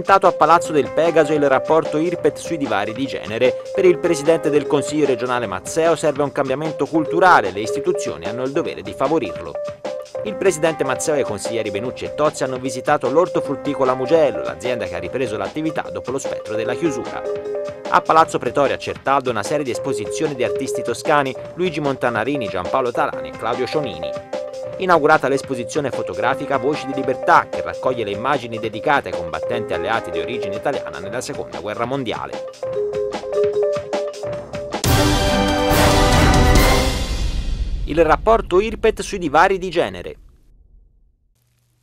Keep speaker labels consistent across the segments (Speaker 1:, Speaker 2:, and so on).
Speaker 1: presentato a Palazzo del Pegaso il rapporto IRPET sui divari di genere. Per il presidente del Consiglio regionale Mazzeo serve un cambiamento culturale, le istituzioni hanno il dovere di favorirlo. Il presidente Mazzeo e i consiglieri Benucci e Tozzi hanno visitato l'ortofrutticola Mugello, l'azienda che ha ripreso l'attività dopo lo spettro della chiusura. A Palazzo Pretoria a Certaldo una serie di esposizioni di artisti toscani Luigi Montanarini, Giampaolo Tarani e Claudio Cionini inaugurata l'esposizione fotografica Voci di Libertà, che raccoglie le immagini dedicate ai combattenti alleati di origine italiana nella Seconda Guerra Mondiale. il rapporto IRPET sui divari di genere.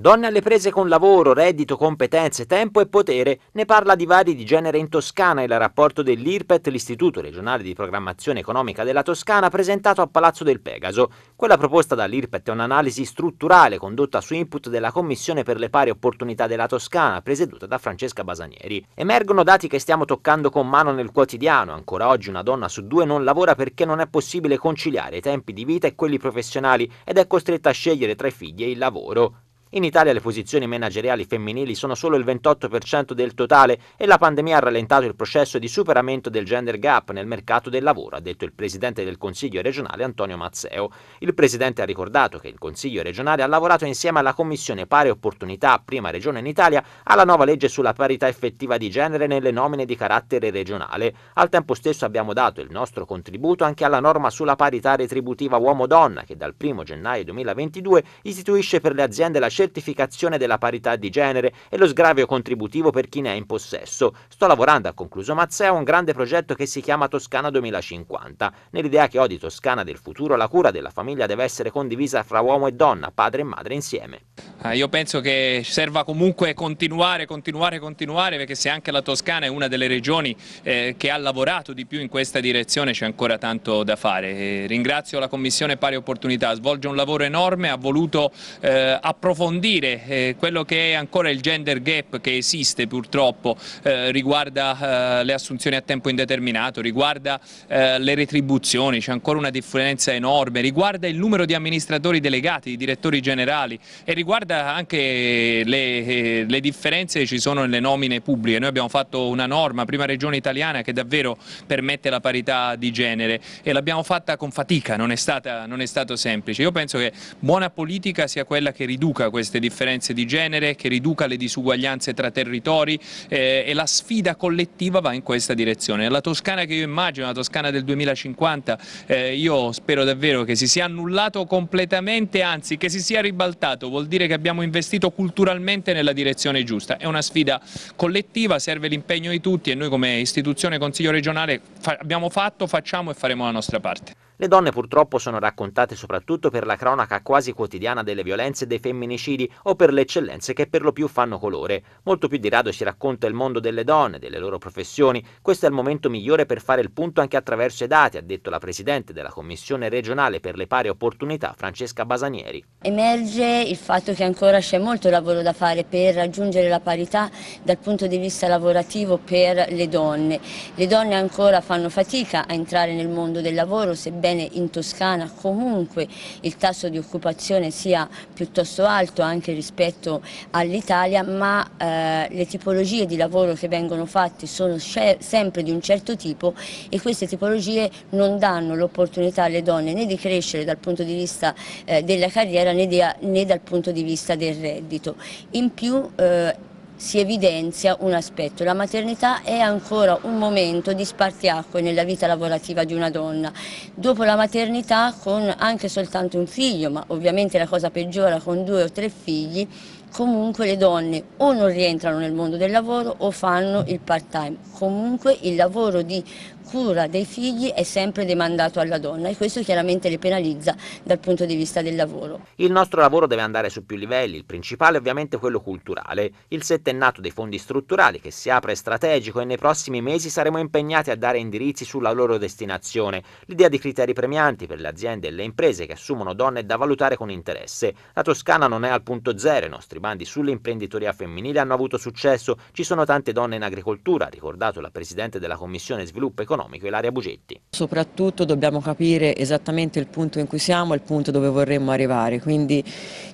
Speaker 1: Donne alle prese con lavoro, reddito, competenze, tempo e potere ne parla di vari di genere in Toscana il rapporto dell'IRPET, l'Istituto regionale di programmazione economica della Toscana, presentato a Palazzo del Pegaso. Quella proposta dall'IRPET è un'analisi strutturale condotta su input della Commissione per le pari opportunità della Toscana, presieduta da Francesca Basanieri. Emergono dati che stiamo toccando con mano nel quotidiano. Ancora oggi una donna su due non lavora perché non è possibile conciliare i tempi di vita e quelli professionali ed è costretta a scegliere tra i figli e il lavoro. In Italia le posizioni manageriali femminili sono solo il 28% del totale e la pandemia ha rallentato il processo di superamento del gender gap nel mercato del lavoro, ha detto il presidente del Consiglio regionale Antonio Mazzeo. Il presidente ha ricordato che il Consiglio regionale ha lavorato insieme alla Commissione Pari Opportunità, prima regione in Italia, alla nuova legge sulla parità effettiva di genere nelle nomine di carattere regionale. Al tempo stesso abbiamo dato il nostro contributo anche alla norma sulla parità retributiva uomo-donna che dal 1 gennaio 2022 istituisce per le aziende la certificazione della parità di genere e lo sgravio contributivo per chi ne è in possesso. Sto lavorando, ha concluso Mazzeo, a un grande progetto che si chiama Toscana 2050. Nell'idea che ho di Toscana del futuro, la cura della famiglia deve essere condivisa fra uomo e donna, padre e madre insieme.
Speaker 2: Ah, io penso che serva comunque continuare, continuare, continuare, perché se anche la Toscana è una delle regioni eh, che ha lavorato di più in questa direzione c'è ancora tanto da fare. Eh, ringrazio la Commissione Pari Opportunità, svolge un lavoro enorme, ha voluto eh, approfondire approfondire eh, quello che è ancora il gender gap che esiste purtroppo, eh, riguarda eh, le assunzioni a tempo indeterminato, riguarda eh, le retribuzioni, c'è ancora una differenza enorme, riguarda il numero di amministratori delegati, di direttori generali e riguarda anche le, eh, le differenze che ci sono nelle nomine pubbliche. Noi abbiamo fatto una norma, prima regione italiana, che davvero permette la parità di genere e l'abbiamo fatta con fatica, non è, stata, non è stato semplice. Io penso che buona politica sia quella che riduca questo queste differenze di genere, che riduca le disuguaglianze tra territori eh, e la sfida collettiva va in questa direzione. La Toscana che io immagino, la Toscana del 2050, eh, io spero davvero che si sia annullato completamente, anzi che si sia ribaltato, vuol dire che abbiamo investito culturalmente nella direzione giusta. È una sfida collettiva, serve l'impegno di tutti e noi come istituzione Consiglio regionale fa abbiamo fatto, facciamo e faremo la nostra parte.
Speaker 1: Le donne purtroppo sono raccontate soprattutto per la cronaca quasi quotidiana delle violenze e dei femminicidi o per le eccellenze che per lo più fanno colore. Molto più di rado si racconta il mondo delle donne, delle loro professioni. Questo è il momento migliore per fare il punto anche attraverso i dati, ha detto la Presidente della Commissione regionale per le pari opportunità, Francesca Basanieri.
Speaker 3: Emerge il fatto che ancora c'è molto lavoro da fare per raggiungere la parità dal punto di vista lavorativo per le donne. Le donne ancora fanno fatica a entrare nel mondo del lavoro, sebbene sebbene in Toscana comunque il tasso di occupazione sia piuttosto alto anche rispetto all'Italia, ma eh, le tipologie di lavoro che vengono fatte sono sempre di un certo tipo e queste tipologie non danno l'opportunità alle donne né di crescere dal punto di vista eh, della carriera né, di, né, dal punto di vista del reddito. In più eh, si evidenzia un aspetto, la maternità è ancora un momento di spartiacque nella vita lavorativa di una donna, dopo la maternità con anche soltanto un figlio, ma ovviamente la cosa peggiora con due o tre figli, comunque le donne o non rientrano nel mondo del lavoro o fanno il part-time. Comunque il lavoro di cura dei figli è sempre demandato alla donna e questo chiaramente le penalizza dal punto di vista del lavoro.
Speaker 1: Il nostro lavoro deve andare su più livelli, il principale è ovviamente quello culturale. Il settennato dei fondi strutturali che si apre è strategico e nei prossimi mesi saremo impegnati a dare indirizzi sulla loro destinazione. L'idea di criteri premianti per le aziende e le imprese che assumono donne è da valutare con interesse. La Toscana non è al punto zero, i nostri altri bandi sull'imprenditoria femminile hanno avuto successo. Ci sono tante donne in agricoltura, ha ricordato la Presidente della Commissione Sviluppo Economico Ilaria Bugetti.
Speaker 4: Soprattutto dobbiamo capire esattamente il punto in cui siamo il punto dove vorremmo arrivare, quindi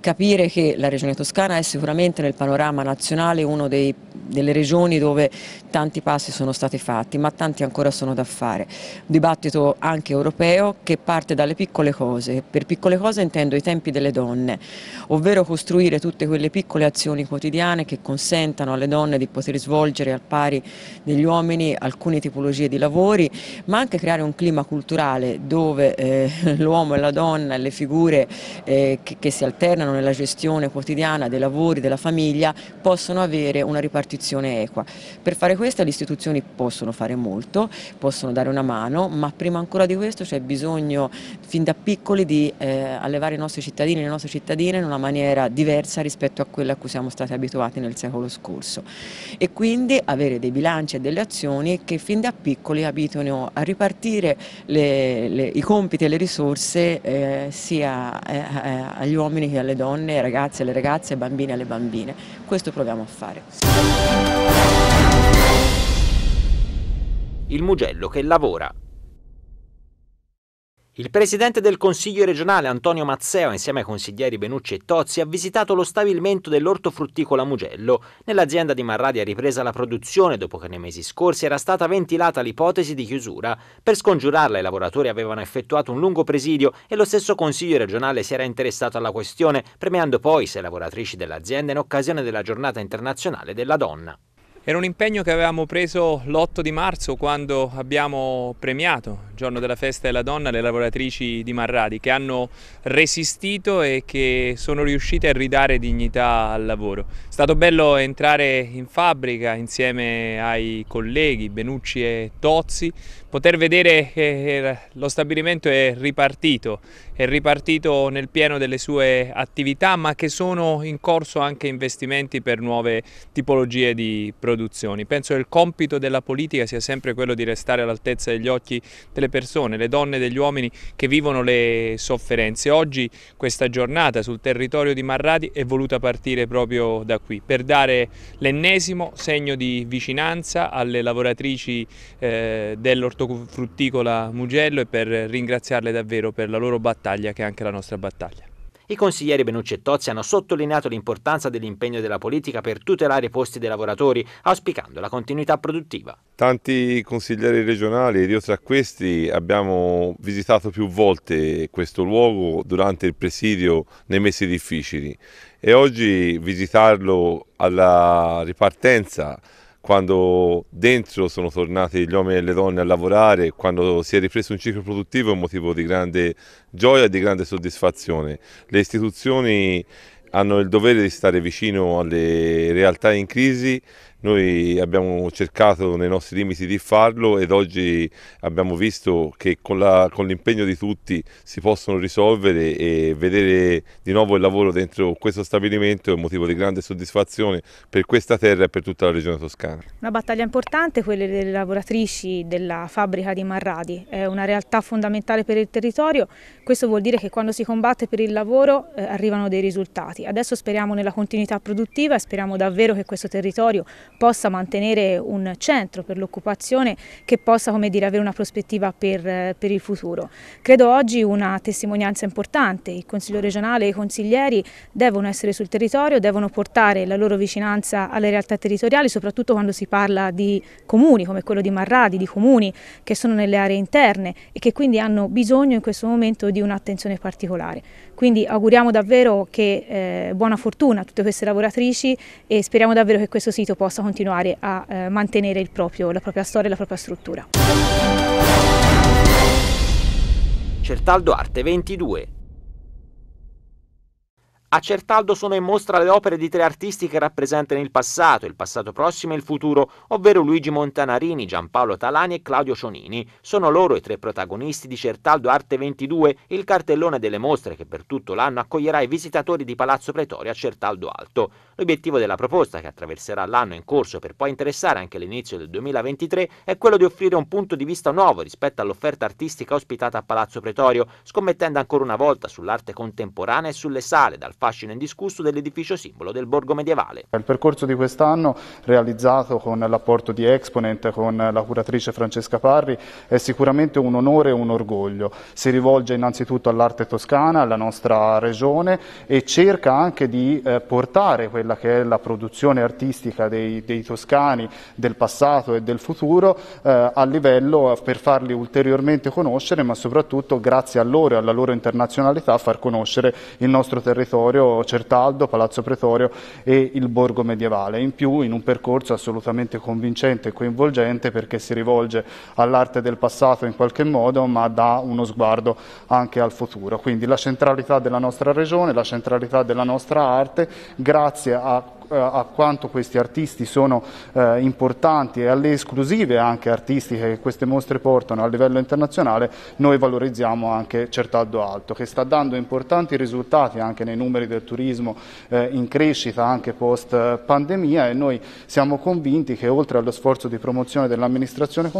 Speaker 4: capire che la Regione Toscana è sicuramente nel panorama nazionale una delle regioni dove tanti passi sono stati fatti, ma tanti ancora sono da fare. Un dibattito anche europeo che parte dalle piccole cose, per piccole cose intendo i tempi delle donne, ovvero costruire tutte quelle delle piccole azioni quotidiane che consentano alle donne di poter svolgere al pari degli uomini alcune tipologie di lavori, ma anche creare un clima culturale dove eh, l'uomo e la donna, e le figure eh, che, che si alternano nella gestione quotidiana dei lavori, della famiglia, possono avere una ripartizione equa. Per fare questo le istituzioni possono fare molto, possono dare una mano, ma prima ancora di questo c'è bisogno fin da piccoli di eh, allevare i nostri cittadini e le nostre cittadine in una maniera diversa rispetto rispetto a quella a cui siamo stati abituati nel secolo scorso e quindi avere dei bilanci e delle azioni che fin da piccoli abituino a ripartire le, le, i compiti e le risorse eh, sia eh, eh, agli uomini che alle donne, ai ragazzi e alle ragazze, ai bambini e alle bambine. Questo proviamo a
Speaker 1: fare. Il Mugello che lavora il presidente del Consiglio regionale Antonio Mazzeo, insieme ai consiglieri Benucci e Tozzi, ha visitato lo stabilimento dell'ortofrutticola Mugello. Nell'azienda di Marradi è ripresa la produzione dopo che nei mesi scorsi era stata ventilata l'ipotesi di chiusura. Per scongiurarla i lavoratori avevano effettuato un lungo presidio e lo stesso Consiglio regionale si era interessato alla questione, premiando poi sei lavoratrici dell'azienda in occasione della giornata internazionale
Speaker 2: della donna. Era un impegno che avevamo preso l'8 di marzo quando abbiamo premiato giorno della festa della donna, le lavoratrici di Marradi che hanno resistito e che sono riuscite a ridare dignità al lavoro. È stato bello entrare in fabbrica insieme ai colleghi Benucci e Tozzi, poter vedere che lo stabilimento è ripartito, è ripartito nel pieno delle sue attività ma che sono in corso anche investimenti per nuove tipologie di produzioni. Penso che il compito della politica sia sempre quello di restare all'altezza degli occhi delle le persone, le donne e degli uomini che vivono le sofferenze. Oggi questa giornata sul territorio di Marradi è voluta partire proprio da qui, per dare l'ennesimo segno di vicinanza alle lavoratrici eh, dell'ortofrutticola Mugello e per ringraziarle davvero per la loro battaglia che è anche la nostra
Speaker 1: battaglia. I consiglieri Benucci e Tozzi hanno sottolineato l'importanza dell'impegno della politica per tutelare i posti dei lavoratori, auspicando la continuità produttiva.
Speaker 2: Tanti consiglieri regionali, ed io tra questi, abbiamo visitato più volte questo luogo durante il presidio nei mesi difficili e oggi visitarlo alla ripartenza quando dentro sono tornati gli uomini e le donne a lavorare, quando si è ripreso un ciclo produttivo è un motivo di grande gioia e di grande soddisfazione. Le istituzioni hanno il dovere di stare vicino alle realtà in crisi, noi abbiamo cercato nei nostri limiti di farlo ed oggi abbiamo visto che con, l'impegno di tutti si possono risolvere e vedere di nuovo il lavoro dentro questo stabilimento è un motivo di grande soddisfazione per questa terra e per tutta la regione toscana.
Speaker 5: Una battaglia importante quella delle lavoratrici della fabbrica di Marradi, è una realtà fondamentale per il territorio, questo vuol dire che quando si combatte per il lavoro eh, arrivano dei risultati. Adesso speriamo nella continuità produttiva e speriamo davvero che questo territorio possa mantenere un centro per l'occupazione che possa come dire, avere una prospettiva per, per, il futuro. Credo oggi una testimonianza importante, il Consiglio regionale e i consiglieri devono essere sul territorio, devono portare la loro vicinanza alle realtà territoriali, soprattutto quando si parla di comuni come quello di Marradi, di comuni che sono nelle aree interne e che quindi hanno bisogno in questo momento di un'attenzione particolare. Quindi auguriamo davvero che eh, buona fortuna a tutte queste lavoratrici e speriamo davvero che questo sito possa continuare continuare a eh, mantenere proprio, la propria storia e la propria struttura.
Speaker 1: Certaldo Arte 22 a Certaldo sono in mostra le opere di tre artisti che rappresentano il passato, il passato prossimo e il futuro, ovvero Luigi Montanarini, Giampaolo Talani e Claudio Cionini. Sono loro i tre protagonisti di Certaldo Arte 22, il cartellone delle mostre che per tutto l'anno accoglierà i visitatori di Palazzo Pretoria a Certaldo Alto. L'obiettivo della proposta, che attraverserà l'anno in corso per poi interessare anche l'inizio del 2023, è quello di offrire un punto di vista nuovo rispetto all'offerta artistica ospitata a Palazzo Pretorio, scommettendo ancora una volta sull'arte contemporanea e sulle sale, dal fascino indiscusso dell'edificio simbolo del borgo medievale.
Speaker 6: Il percorso di quest'anno, realizzato con l'apporto di Exponent, con la curatrice Francesca Parri, è sicuramente un onore e un orgoglio. Si rivolge innanzitutto all'arte toscana, alla nostra regione e cerca anche di eh, portare quella che è la produzione artistica dei, dei toscani del passato e del futuro eh, a livello per farli ulteriormente conoscere, ma soprattutto grazie a loro e alla loro internazionalità far conoscere il nostro territorio Pretorio, Certaldo, Palazzo Pretorio e il Borgo Medievale. In più in un percorso assolutamente convincente e coinvolgente perché si rivolge all'arte del passato in qualche modo ma dà uno sguardo anche al futuro. Quindi la centralità della nostra regione, la centralità della nostra arte grazie a eh, a quanto questi artisti sono eh, importanti e alle esclusive anche artistiche che queste mostre portano a livello internazionale, noi valorizziamo anche Certaldo Alto, che sta dando importanti risultati anche nei numeri del turismo eh, in crescita anche post pandemia e noi siamo convinti che oltre allo sforzo di promozione dell'amministrazione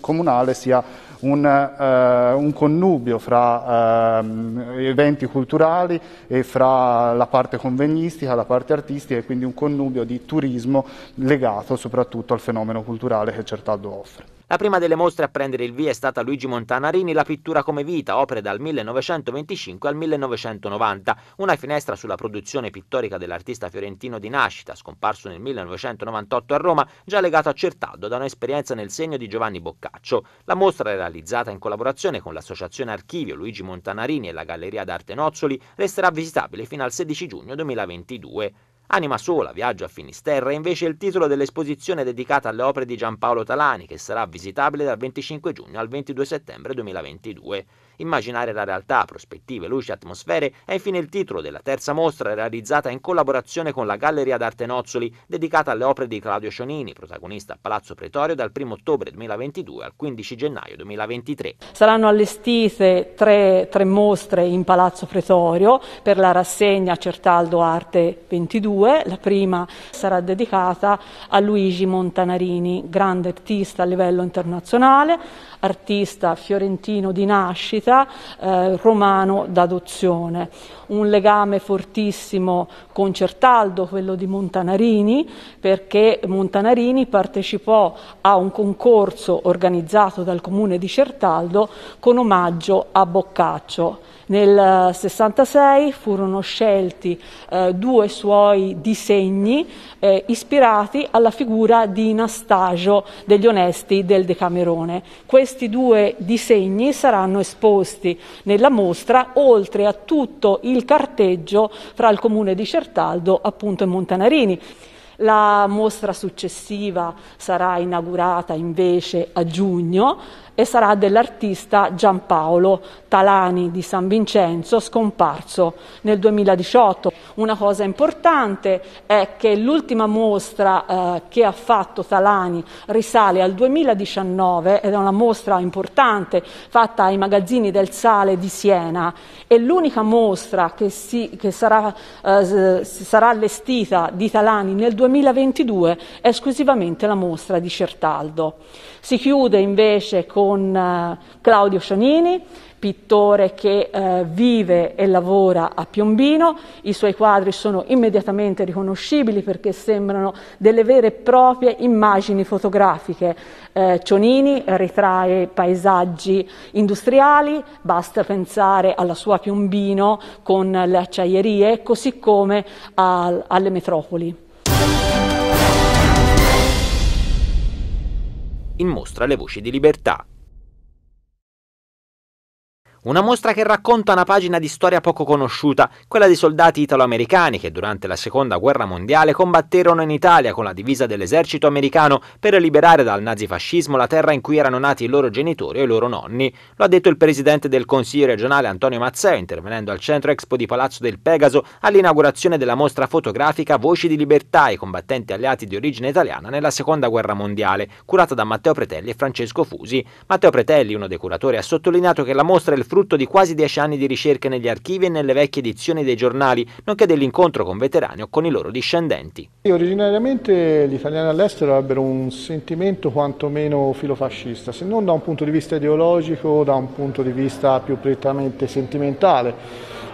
Speaker 6: comunale sia un, eh, un connubio fra ehm, eventi culturali e fra la parte convegnistica, la parte artistica e quindi un connubio di turismo legato soprattutto al fenomeno culturale che Certaldo offre.
Speaker 1: La prima delle mostre a prendere il via è stata Luigi Montanarini, La pittura come vita, opere dal 1925 al 1990, una finestra sulla produzione pittorica dell'artista fiorentino di nascita, scomparso nel 1998 a Roma, già legato a Certaldo da un'esperienza nel segno di Giovanni Boccaccio. La mostra realizzata in collaborazione con l'associazione Archivio Luigi Montanarini e la Galleria d'Arte Nozzoli resterà visitabile fino al 16 giugno 2022. Anima sola, viaggio a Finisterra è invece il titolo dell'esposizione dedicata alle opere di Giampaolo Talani che sarà visitabile dal 25 giugno al 22 settembre 2022. Immaginare la realtà, prospettive, luci, atmosfere è infine il titolo della terza mostra realizzata in collaborazione con la Galleria d'Arte Nozzoli, dedicata alle opere di Claudio Cionini, protagonista a Palazzo Pretorio dal 1 ottobre 2022 al 15 gennaio 2023.
Speaker 5: Saranno allestite tre, tre mostre in Palazzo Pretorio per la rassegna Certaldo Arte 22, la prima sarà dedicata a Luigi Montanarini, grande artista a livello internazionale, artista fiorentino di nascita, identità eh, romano d'adozione. Un legame fortissimo con Certaldo, quello di Montanarini, perché Montanarini partecipò a un concorso organizzato dal comune di Certaldo con omaggio a Boccaccio. Nel 66 eh, furono scelti eh, due suoi disegni eh, ispirati alla figura di Nastagio degli Onesti del Decamerone. Questi due disegni saranno esposti nella mostra oltre a tutto il carteggio fra il comune di Certaldo appunto e Montanarini. La mostra successiva sarà inaugurata invece a giugno e sarà dell'artista Giampaolo Talani di San Vincenzo, scomparso nel 2018. Una cosa importante è che l'ultima mostra eh, che ha fatto Talani risale al 2019 ed è una mostra importante fatta ai magazzini del Sale di Siena e l'unica mostra che, si, che sarà, eh, sarà allestita di Talani nel 2022 è esclusivamente la mostra di Certaldo. Si chiude invece con con eh, Claudio Scionini, pittore che eh, vive e lavora a Piombino. I suoi quadri sono immediatamente riconoscibili perché sembrano delle vere e proprie immagini fotografiche. Eh, Cionini ritrae paesaggi industriali, basta pensare alla sua Piombino con le acciaierie, così come al, alle metropoli.
Speaker 1: In mostra le voci di libertà, una mostra che racconta una pagina di storia poco conosciuta, quella di soldati italo-americani che durante la Seconda Guerra Mondiale combatterono in Italia con la divisa dell'esercito americano per liberare dal nazifascismo la terra in cui erano nati i loro genitori e i loro nonni. Lo ha detto il presidente del Consiglio regionale Antonio Mazzeo intervenendo al centro Expo di Palazzo del Pegaso all'inaugurazione della mostra fotografica Voci di Libertà ai combattenti alleati di origine italiana nella Seconda Guerra Mondiale, curata da Matteo Pretelli e Francesco Fusi. Matteo Pretelli, uno dei curatori, ha sottolineato che la mostra è il frutto frutto di quasi dieci anni di ricerche negli archivi e nelle vecchie edizioni dei giornali, nonché dell'incontro con veterani o con i loro discendenti.
Speaker 7: Originariamente gli italiani all'estero avrebbero un sentimento quantomeno filofascista, se non da un punto di vista ideologico, da un punto di vista più prettamente sentimentale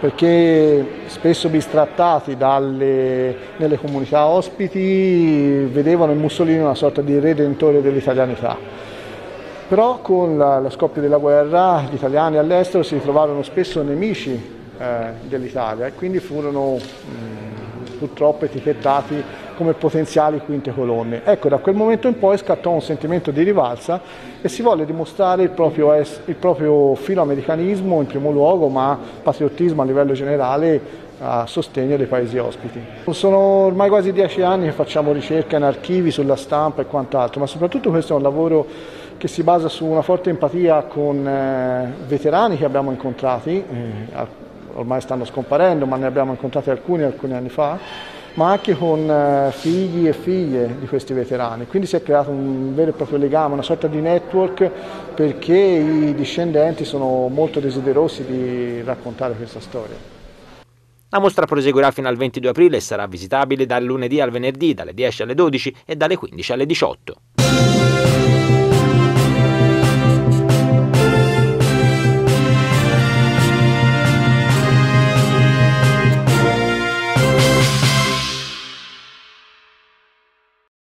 Speaker 7: perché spesso bistrattati dalle, nelle comunità ospiti vedevano in Mussolini una sorta di redentore dell'italianità. Però con la, lo scoppio della guerra gli italiani all'estero si ritrovarono spesso nemici eh, dell'Italia e quindi furono mh, mm, purtroppo etichettati come potenziali quinte colonne. Ecco, da quel momento in poi scattò un sentimento di rivalsa e si volle dimostrare il proprio, es- il proprio filoamericanismo in primo luogo, ma patriottismo a livello generale a sostegno dei paesi ospiti. Sono ormai quasi dieci anni che facciamo ricerca in archivi, sulla stampa e quant'altro, ma soprattutto questo è un lavoro che si basa su una forte empatia con eh, veterani che abbiamo incontrati, eh, ormai stanno scomparendo, ma ne abbiamo incontrati alcuni alcuni anni fa, ma anche con eh, figli e figlie di questi veterani. Quindi si è creato un vero e proprio legame, una sorta di network perché i discendenti sono molto desiderosi di raccontare questa storia.
Speaker 1: La mostra proseguirà fino al 22 aprile e sarà visitabile dal lunedì al venerdì, dalle 10 alle 12 e dalle 15 alle 18.